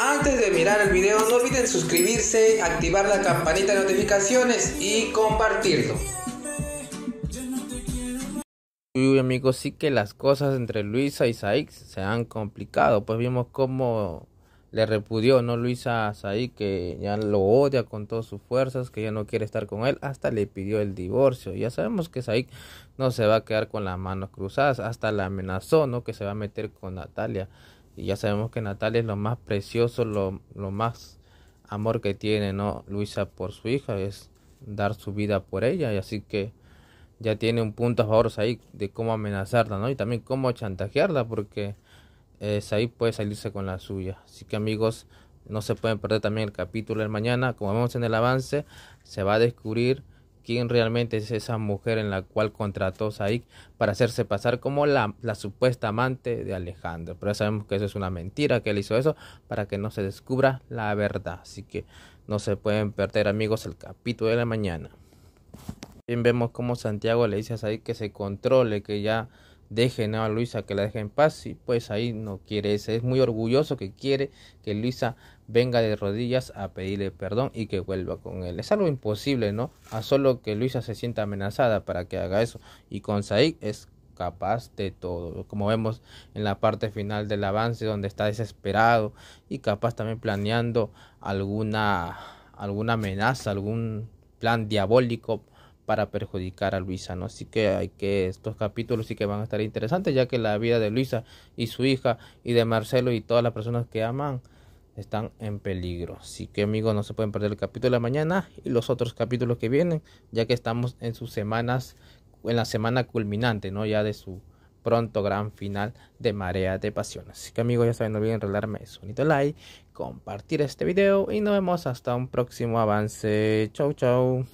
Antes de mirar el video no olviden suscribirse, activar la campanita de notificaciones y compartirlo. Uy amigos, sí que las cosas entre Luisa y Saik se han complicado, pues vimos cómo le repudió, ¿no? Luisa a Saik que ya lo odia con todas sus fuerzas, que ya no quiere estar con él, hasta le pidió el divorcio. Ya sabemos que Saik no se va a quedar con las manos cruzadas, hasta la amenazó, ¿no? Que se va a meter con Natalia. Y ya sabemos que Natalia es lo más precioso, lo, lo más amor que tiene ¿no? Luisa por su hija, es dar su vida por ella. Y así que ya tiene un punto a favor ahí de cómo amenazarla, ¿no? Y también cómo chantajearla, porque es ahí puede salirse con la suya. Así que amigos, no se pueden perder también el capítulo de mañana. Como vemos en el avance, se va a descubrir quién realmente es esa mujer en la cual contrató Saik para hacerse pasar como la, la, supuesta amante de Alejandro. Pero ya sabemos que eso es una mentira, que él hizo eso para que no se descubra la verdad. Así que no se pueden perder amigos el capítulo de la mañana. Bien vemos como Santiago le dice a Saik que se controle, que ya dejen a Luisa que la deje en paz y pues ahí no quiere ese es muy orgulloso que quiere que Luisa venga de rodillas a pedirle perdón y que vuelva con él es algo imposible no a solo que Luisa se sienta amenazada para que haga eso y con Said es capaz de todo como vemos en la parte final del avance donde está desesperado y capaz también planeando alguna alguna amenaza algún plan diabólico para perjudicar a Luisa, ¿no? Así que hay que estos capítulos sí que van a estar interesantes, ya que la vida de Luisa y su hija y de Marcelo y todas las personas que aman están en peligro. Así que amigos, no se pueden perder el capítulo de la mañana y los otros capítulos que vienen, ya que estamos en sus semanas, en la semana culminante, ¿no? Ya de su pronto gran final de Marea de pasiones. Así que amigos, ya saben, no olviden regalarme su bonito like, compartir este video y nos vemos hasta un próximo avance. Chau, chau.